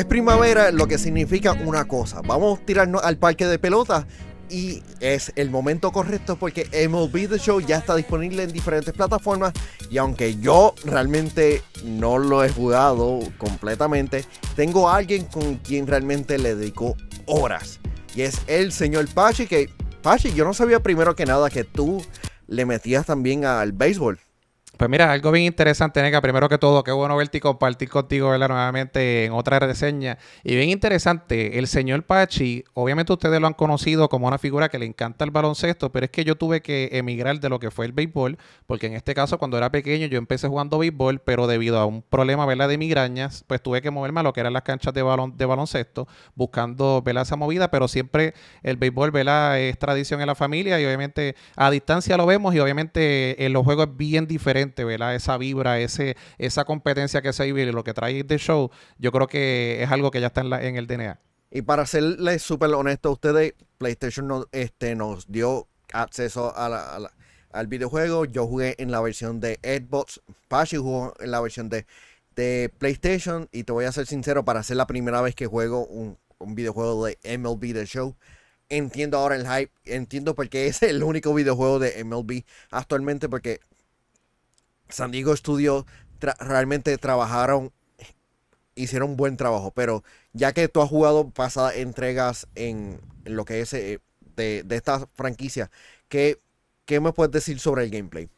Es primavera, lo que significa una cosa. Vamos a tirarnos al parque de pelotas y es el momento correcto porque MLB The Show ya está disponible en diferentes plataformas y aunque yo realmente no lo he jugado completamente, tengo a alguien con quien realmente le dedico horas y es el señor Pachi que Pachi, yo no sabía primero que nada que tú le metías también al béisbol. Pues mira, algo bien interesante, Nega. Primero que todo, qué bueno verte y compartir contigo ¿verdad? nuevamente en otra reseña. Y bien interesante, el señor Pachi, obviamente ustedes lo han conocido como una figura que le encanta el baloncesto, pero es que yo tuve que emigrar de lo que fue el béisbol, porque en este caso, cuando era pequeño, yo empecé jugando béisbol, pero debido a un problema ¿verdad? de migrañas, pues tuve que moverme a lo que eran las canchas de, de baloncesto, buscando ¿verdad? esa movida, pero siempre el béisbol ¿verdad? es tradición en la familia y obviamente a distancia lo vemos y obviamente en eh, los juegos es bien diferente ¿verdad? Esa vibra, ese, esa competencia que se vive y lo que trae de show, yo creo que es algo que ya está en, el DNA. Y para serles súper honesto a ustedes, PlayStation este, nos dio acceso a al videojuego. Yo jugué en la versión de Xbox, Pachi jugó en la versión de, de, PlayStation. Y te voy a ser sincero, para ser la primera vez que juego un, videojuego de MLB The Show, entiendo ahora el hype, entiendo porque es el único videojuego de MLB actualmente, porque San Diego Studios realmente trabajaron, hicieron buen trabajo, pero ya que tú has jugado pasadas entregas en, lo que es eh, de, esta franquicia, ¿qué, ¿qué me puedes decir sobre el gameplay?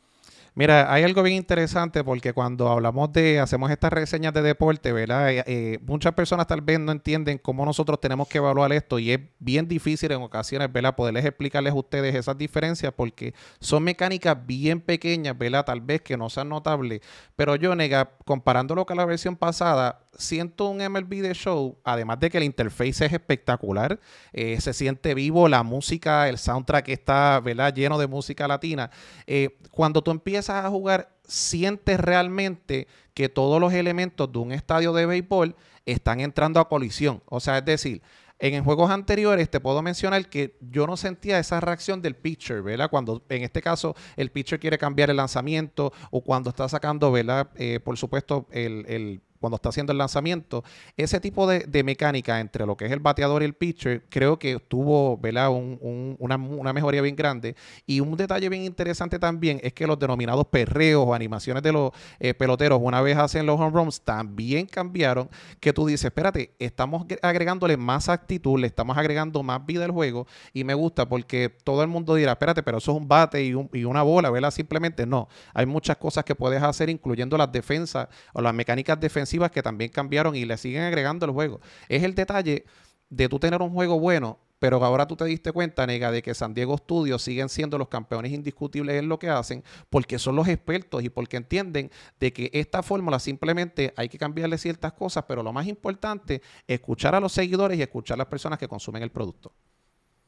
Mira, hay algo bien interesante porque cuando hablamos de, hacemos estas reseñas de deporte, ¿verdad? Eh, eh, muchas personas tal vez no entienden cómo nosotros tenemos que evaluar esto y es bien difícil en ocasiones, ¿verdad? Poderles explicarles a ustedes esas diferencias porque son mecánicas bien pequeñas, ¿verdad? Tal vez que no sean notables. Pero yo, nega, comparándolo con la versión pasada, siento un MLB de show, además de que la interface es espectacular, eh, se siente vivo la música, el soundtrack está ¿verdad? lleno de música latina. Eh, cuando tú empiezas a jugar, sientes realmente que todos los elementos de un estadio de béisbol están entrando a colisión. O sea, es decir, en, juegos anteriores te puedo mencionar que yo no sentía esa reacción del pitcher, ¿verdad? Cuando en este caso el pitcher quiere cambiar el lanzamiento o cuando está sacando, ¿verdad? Eh, por supuesto, el cuando está haciendo el lanzamiento. Ese tipo de, mecánica entre lo que es el bateador y el pitcher, creo que tuvo una, mejoría bien grande. Y un detalle bien interesante también es que los denominados perreos o animaciones de los eh, peloteros, una vez hacen los home runs, también cambiaron. Que tú dices, espérate, estamos agregándole más actitud, le estamos agregando más vida al juego. Y me gusta porque todo el mundo dirá, espérate, pero eso es un bate y, y una bola, ¿verdad? Simplemente no. Hay muchas cosas que puedes hacer, incluyendo las defensas o las mecánicas defensivas que también cambiaron y le siguen agregando el juego. Es el detalle de tú tener un juego bueno, pero ahora tú te diste cuenta, nega, de que San Diego Studios siguen siendo los campeones indiscutibles en lo que hacen, porque son los expertos y porque entienden de que esta fórmula simplemente hay que cambiarle ciertas cosas, pero lo más importante, escuchar a los seguidores y escuchar a las personas que consumen el producto.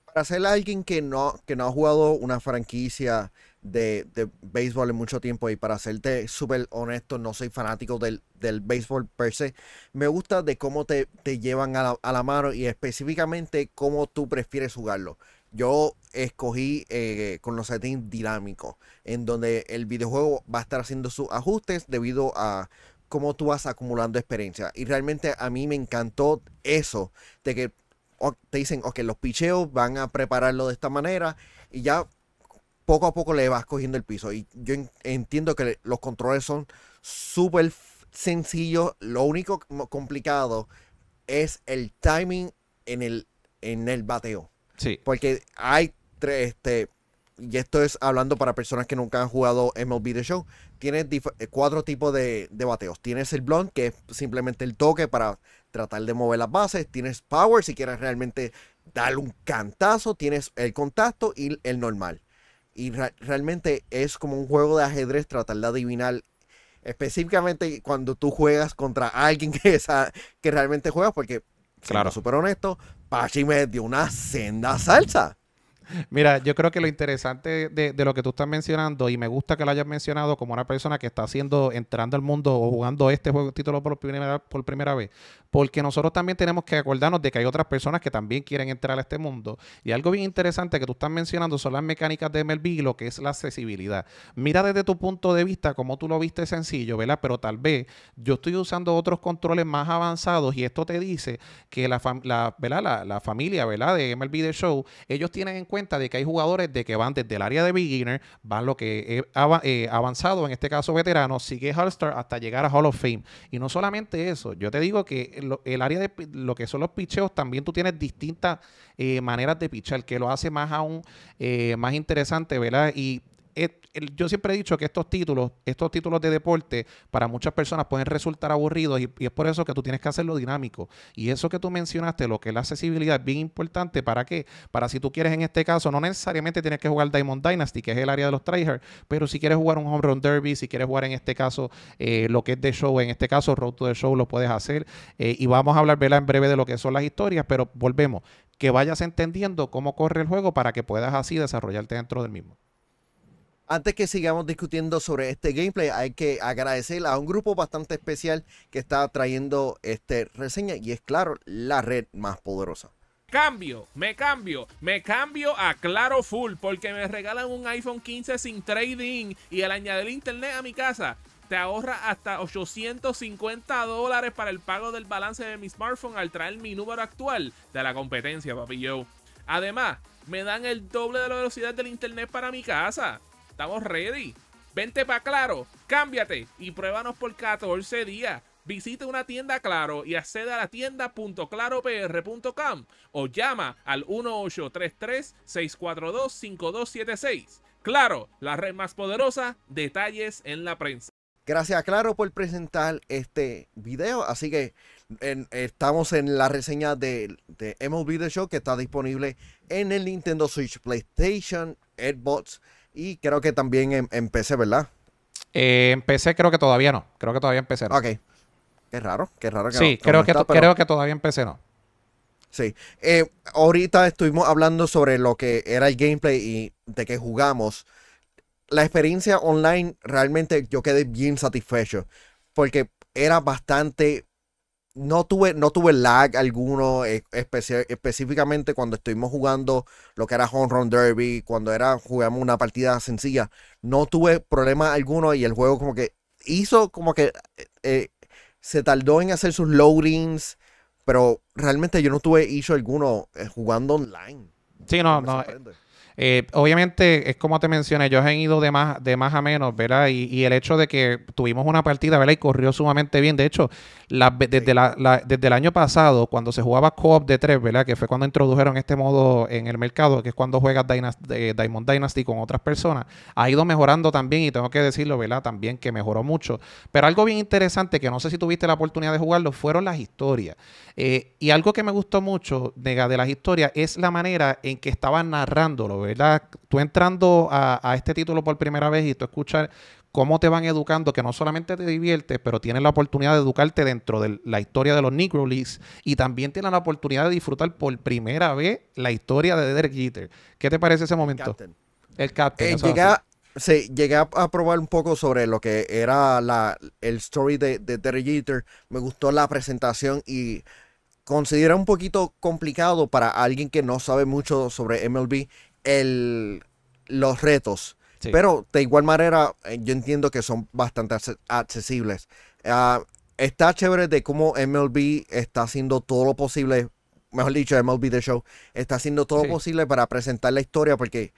Para ser alguien que no, que no ha jugado una franquicia de, de, béisbol en mucho tiempo y para serte súper honesto, no soy fanático del, del, béisbol per se. Me gusta de cómo te, llevan a la, mano y específicamente cómo tú prefieres jugarlo. Yo escogí eh, con los settings dinámicos, en donde el videojuego va a estar haciendo sus ajustes debido a cómo tú vas acumulando experiencia. Y realmente a mí me encantó eso, de que te dicen, ok, los picheos van a prepararlo de esta manera y ya poco a poco le vas cogiendo el piso. Y yo entiendo que los controles son súper sencillos. Lo único complicado es el timing en el, en el bateo. Porque hay tres, este, y esto es hablando para personas que nunca han jugado MLB The Show, tienes eh, cuatro tipos de, bateos. Tienes el blunt, que es simplemente el toque para tratar de mover las bases. Tienes power, si quieres realmente darle un cantazo. Tienes el contacto y el normal. Y realmente es como un juego de ajedrez tratar de adivinar específicamente cuando tú juegas contra alguien que, que realmente juega porque, claro, súper honesto, Pachi me dio una senda salsa. Mira, yo creo que lo interesante de, lo que tú estás mencionando, y me gusta que lo hayas mencionado como una persona que está haciendo, entrando al mundo o jugando este juego título por primera, por primera vez, porque nosotros también tenemos que acordarnos de que hay otras personas que también quieren entrar a este mundo. Y algo bien interesante que tú estás mencionando son las mecánicas de MLB lo que es la accesibilidad. Mira desde tu punto de vista, como tú lo viste sencillo, ¿verdad? Pero tal vez yo estoy usando otros controles más avanzados y esto te dice que la, la, la, familia ¿verdad? de MLB Show, ellos tienen en cuenta cuenta de que hay jugadores de que van desde el área de beginner, van lo que ha eh, avanzado, en este caso veterano, sigue Hallstar hasta llegar a Hall of Fame. Y no solamente eso, yo te digo que el área de lo que son los picheos, también tú tienes distintas eh, maneras de pichar, que lo hace más aún eh, más interesante, ¿verdad? Y yo siempre he dicho que estos títulos, estos títulos de deporte, para muchas personas pueden resultar aburridos y, es por eso que tú tienes que hacerlo dinámico. Y eso que tú mencionaste, lo que es la accesibilidad, es bien importante. ¿Para qué? Para si tú quieres, en este caso, no necesariamente tienes que jugar Diamond Dynasty, que es el área de los tryhards, pero si quieres jugar un home run derby, si quieres jugar en este caso eh, lo que es de show, en este caso Road to the Show, lo puedes hacer. Eh, y vamos a hablar en breve de lo que son las historias, pero volvemos que vayas entendiendo cómo corre el juego para que puedas así desarrollarte dentro del mismo. Antes que sigamos discutiendo sobre este gameplay, hay que agradecer a un grupo bastante especial que está trayendo esta reseña y es claro, la red más poderosa cambio, me cambio, me cambio a Claro Full porque me regalan un iPhone 15 sin trading y al añadir internet a mi casa te ahorra hasta 850 dólares para el pago del balance de mi smartphone al traer mi número actual de la competencia, papi yo. Además, me dan el doble de la velocidad del internet para mi casa. Estamos ready. Vente para Claro, cámbiate y pruébanos por 14 días. Visite una tienda Claro y accede a la tienda.claropr.com o llama al 1833-642-5276. Claro, la red más poderosa, detalles en la prensa. Gracias Claro por presentar este video. Así que estamos en la reseña de, de MLB The Show que está disponible en el Nintendo Switch, PlayStation, Xbox. Y creo que también em, empecé, ¿verdad? Eh, empecé creo que todavía no. Creo que todavía empecé. no. Ok. Qué raro, qué raro que Sí, no, creo, que creo que todavía empecé no. Sí. Eh, ahorita estuvimos hablando sobre lo que era el gameplay y de qué jugamos. La experiencia online realmente yo quedé bien satisfecho porque era bastante no tuve, no tuve lag alguno, eh, específicamente cuando estuvimos jugando lo que era Home Run Derby, cuando era jugamos una partida sencilla, no tuve problema alguno y el juego como que hizo como que eh, eh, se tardó en hacer sus loadings, pero realmente yo no tuve issue alguno jugando online. Sí, no. no eh, obviamente, es como te mencioné, ellos han ido de más, de más a menos, ¿verdad? Y, el hecho de que tuvimos una partida, ¿verdad? Y corrió sumamente bien. De hecho, desde, el año pasado, cuando se jugaba co-op de 3 ¿verdad? Que fue cuando introdujeron este modo en el mercado, que es cuando juegas Diamond Dynasty con otras personas, ha ido mejorando también y tengo que decirlo, ¿verdad? También que mejoró mucho. Pero algo bien interesante, que no sé si tuviste la oportunidad de jugarlo, fueron las historias. Eh, y algo que me gustó mucho, de las historias, es la manera en que estaban narrándolo, Tú entrando a, este título por primera vez y tú escuchas cómo te van educando, que no solamente te diviertes, pero tienes la oportunidad de educarte dentro de la historia de los Negro Leagues y también tienes la oportunidad de disfrutar por primera vez la historia de Derek Jeter. ¿Qué te parece ese momento? El Captain. Eh, llegué, a, probar un poco sobre lo que era el story de, de Derek Jeter. Me gustó la presentación y considera un poquito complicado para alguien que no sabe mucho sobre MLB el, los retos. Pero de igual manera, eh, yo entiendo que son bastante accesibles. Ah, está chévere de cómo MLB está haciendo todo lo posible, mejor dicho, MLB The Show, está haciendo todo lo posible para presentar la historia, porque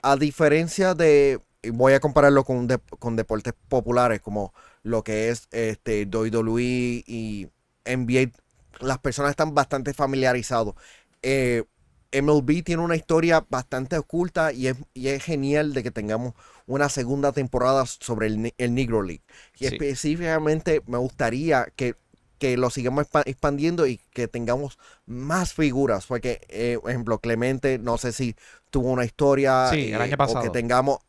a diferencia de, voy a compararlo con, deportes populares, como lo que es este Luis e y NBA, las personas están bastante familiarizados. Eh, MLB tiene una historia bastante oculta y es, genial de que tengamos una segunda temporada sobre el, Negro League. Y específicamente me gustaría que, lo sigamos expandiendo y que tengamos más figuras. Porque, eh, por ejemplo, Clemente, no sé si tuvo una historia. Sí, eh, O que tengamos,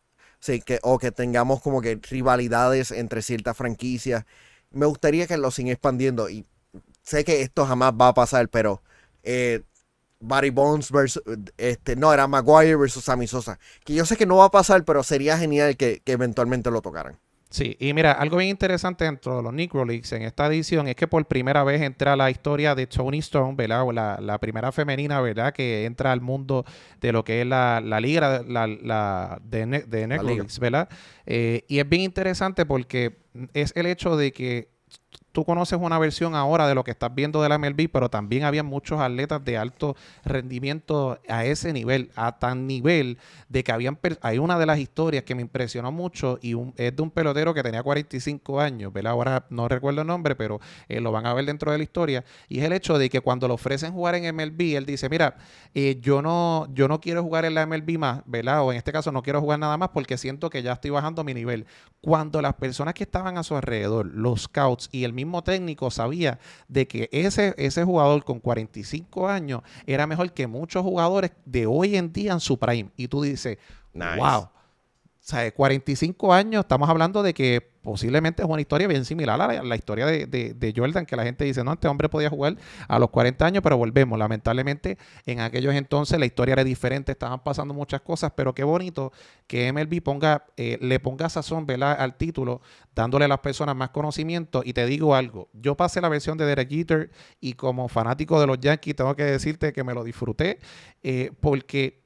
o que tengamos como que rivalidades entre ciertas franquicias. Me gustaría que lo sigan expandiendo. Y sé que esto jamás va a pasar, pero... Eh, Barry Bones versus. Este, no, era Maguire versus Sammy Sosa. Que yo sé que no va a pasar, pero sería genial que, eventualmente lo tocaran. Sí, y mira, algo bien interesante dentro de los Negro en esta edición es que por primera vez entra la historia de Tony Stone, ¿verdad? O la, primera femenina, ¿verdad? Que entra al mundo de lo que es la, liga la, de, ¿verdad? Eh, y es bien interesante porque es el hecho de que tú conoces una versión ahora de lo que estás viendo de la MLB, pero también había muchos atletas de alto rendimiento a ese nivel, a tan nivel de que habían hay una de las historias que me impresionó mucho y es de un pelotero que tenía 45 años, ¿verdad? Ahora no recuerdo el nombre, pero eh, lo van a ver dentro de la historia y es el hecho de que cuando le ofrecen jugar en MLB, él dice, "Mira, eh, yo no yo no quiero jugar en la MLB más, ¿verdad? O en este caso no quiero jugar nada más porque siento que ya estoy bajando mi nivel." Cuando las personas que estaban a su alrededor, los scouts y y el mismo técnico sabía de que ese, ese jugador con 45 años era mejor que muchos jugadores de hoy en día en su prime. Y tú dices, wow. O sea, 45 años, estamos hablando de que posiblemente es una historia bien similar a la, historia de, Jordan, que la gente dice, no, este hombre podía jugar a los 40 años, pero volvemos. Lamentablemente, en aquellos entonces la historia era diferente, estaban pasando muchas cosas, pero qué bonito que MLB ponga, eh, le ponga sazón al título, dándole a las personas más conocimiento. Y te digo algo, yo pasé la versión de Derek Jeter y como fanático de los Yankees, tengo que decirte que me lo disfruté, eh, porque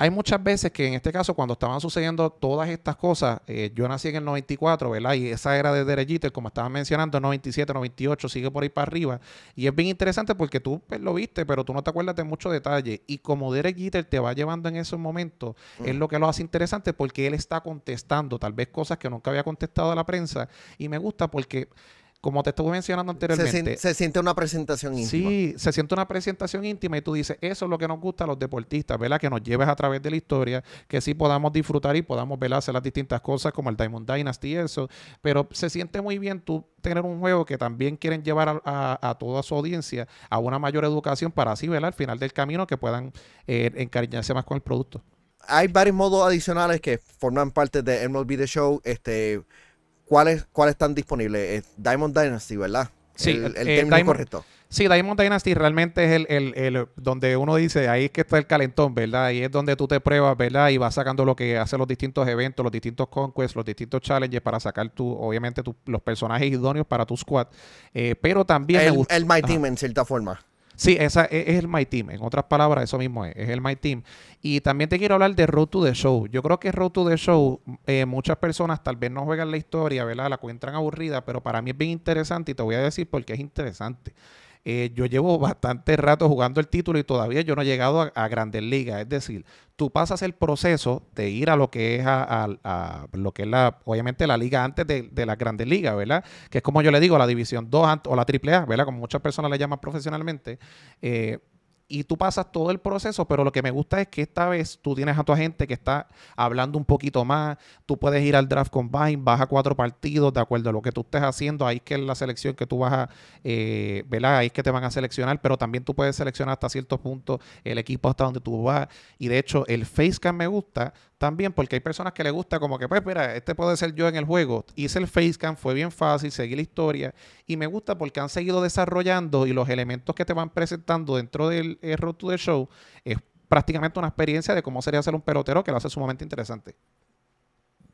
hay muchas veces que en este caso, cuando estaban sucediendo todas estas cosas, eh, yo nací en el 94, ¿verdad? Y esa era de Jeter, como estaba mencionando, 97, 98, sigue por ahí para arriba. Y es bien interesante porque tú pues, lo viste, pero tú no te acuerdas de muchos detalles. Y como Derek Jeter te va llevando en esos momentos, es mm. lo que lo hace interesante porque él está contestando tal vez cosas que nunca había contestado a la prensa. Y me gusta porque como te estuve mencionando anteriormente. Se, siente una presentación íntima. Sí, se siente una presentación íntima y tú dices, eso es lo que nos gusta a los deportistas, ¿verdad? Que nos lleves a través de la historia, que sí podamos disfrutar y podamos, ¿verdad? Hacer las distintas cosas como el Diamond Dynasty y eso. Pero se siente muy bien tú tener un juego que también quieren llevar a, toda su audiencia a una mayor educación para así, ¿verdad? Al final del camino que puedan eh, encariñarse más con el producto. Hay varios modos adicionales que forman parte de MLB The Show, este ¿cuáles están disponibles? Eh, Diamond Dynasty, ¿verdad? Sí, el, término eh, correcto. Sí, Diamond Dynasty realmente es el, el, el, donde uno dice, ahí es que está el calentón, ¿verdad? Ahí es donde tú te pruebas, ¿verdad? Y vas sacando lo que hacen los distintos eventos, los distintos conquests, los distintos challenges para sacar tu, obviamente, los personajes idóneos para tu squad. Eh, pero también... El, My Team, en cierta forma. Sí, esa e, es, el My Team. En otras palabras, eso mismo es, es el My Team. Y también te quiero hablar de Road to the Show. Yo creo que Road to the Show, eh, muchas personas tal vez no juegan la historia, ¿verdad? La encuentran aburrida, pero para mí es bien interesante y te voy a decir por qué es interesante. Eh, yo llevo bastante rato jugando el título y todavía yo no he llegado a, grandes ligas. Es decir, tú pasas el proceso de ir a lo que es a, lo que es la, obviamente la liga antes de, de, las grandes ligas, ¿verdad? Que es como yo le digo, la división 2 o la triple A, ¿verdad? Como muchas personas le llaman profesionalmente. Eh, y tú pasas todo el proceso, pero lo que me gusta es que esta vez tú tienes a tu gente que está hablando un poquito más, tú puedes ir al draft combine, vas a cuatro partidos de acuerdo a lo que tú estés haciendo, ahí es que es la selección que tú vas a, eh, Ahí es que te van a seleccionar, pero también tú puedes seleccionar hasta cierto punto el equipo hasta donde tú vas y de hecho el facecam me gusta también, porque hay personas que le gusta como que, pues, mira este puede ser yo en el juego. Hice el facecam, fue bien fácil, seguí la historia y me gusta porque han seguido desarrollando y los elementos que te van presentando dentro del eh, Road to the Show es prácticamente una experiencia de cómo sería hacer un pelotero que lo hace sumamente interesante.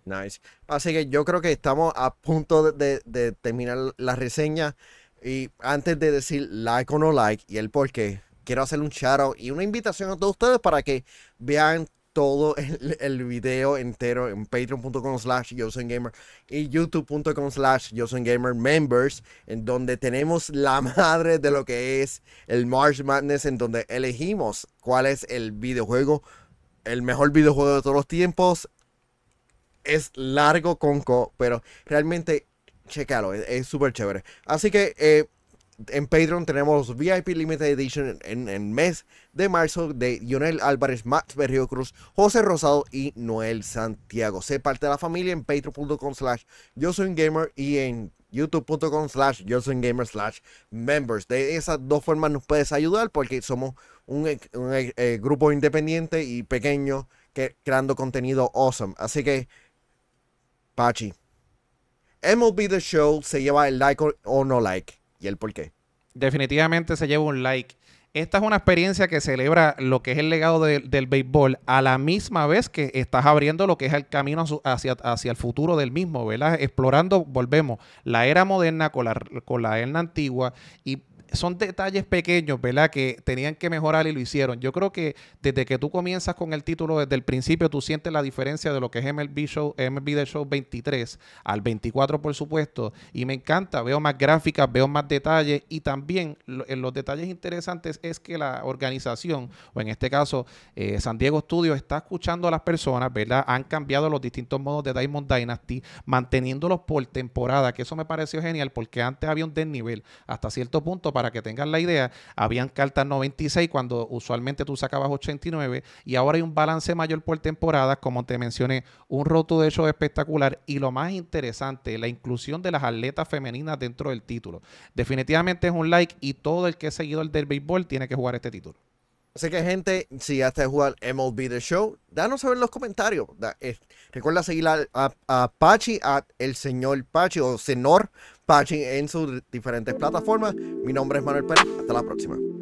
Nice. Así que yo creo que estamos a punto de, terminar la reseña. Y antes de decir like o no like y el por qué, quiero hacer un shout y una invitación a todos ustedes para que vean todo el, video entero en patreon.com slash gamer y youtube.com slash gamer members, en donde tenemos la madre de lo que es el March Madness, en donde elegimos cuál es el videojuego, el mejor videojuego de todos los tiempos. Es largo, conco, pero realmente checalo, es súper chévere. Así que eh, en Patreon tenemos VIP Limited Edition en el mes de marzo de Lionel Álvarez, Max Berrio Cruz, José Rosado y Noel Santiago. Sé parte de la familia en patreon.com slash yo soy gamer y en youtube.com slash yo soy gamer slash members. De esas dos formas nos puedes ayudar porque somos un, eh, grupo independiente y pequeño que, creando contenido awesome. Así que, Pachi. MLB The Show se lleva el like o no like el por qué. Definitivamente se lleva un like. Esta es una experiencia que celebra lo que es el legado del béisbol a la misma vez que estás abriendo lo que es el camino hacia, hacia el futuro del mismo, ¿verdad? Explorando, volvemos, la era moderna con la, con la era antigua y son detalles pequeños, ¿verdad? Que tenían que mejorar y lo hicieron. Yo creo que desde que tú comienzas con el título, desde el principio, tú sientes la diferencia de lo que es MLB Show, The Show 23 al 24, por supuesto. Y me encanta, veo más gráficas, veo más detalles. Y también en eh, los detalles interesantes es que la organización, o en este caso eh, San Diego Studios, está escuchando a las personas, ¿verdad? Han cambiado los distintos modos de Diamond Dynasty, manteniéndolos por temporada, que eso me pareció genial, porque antes había un desnivel hasta cierto punto para para que tengan la idea, habían cartas 96 cuando usualmente tú sacabas 89 y ahora hay un balance mayor por temporada, como te mencioné, un roto de hecho espectacular y lo más interesante, la inclusión de las atletas femeninas dentro del título. Definitivamente es un like y todo el que ha seguido el del béisbol tiene que jugar este título. Así que, gente, si ya de jugar MLB The Show, danos saber en los comentarios. recuerda seguir a, a, a, Pachi, a el señor Pachi o señor Pachi en sus diferentes plataformas. Mi nombre es Manuel Pérez. Hasta la próxima.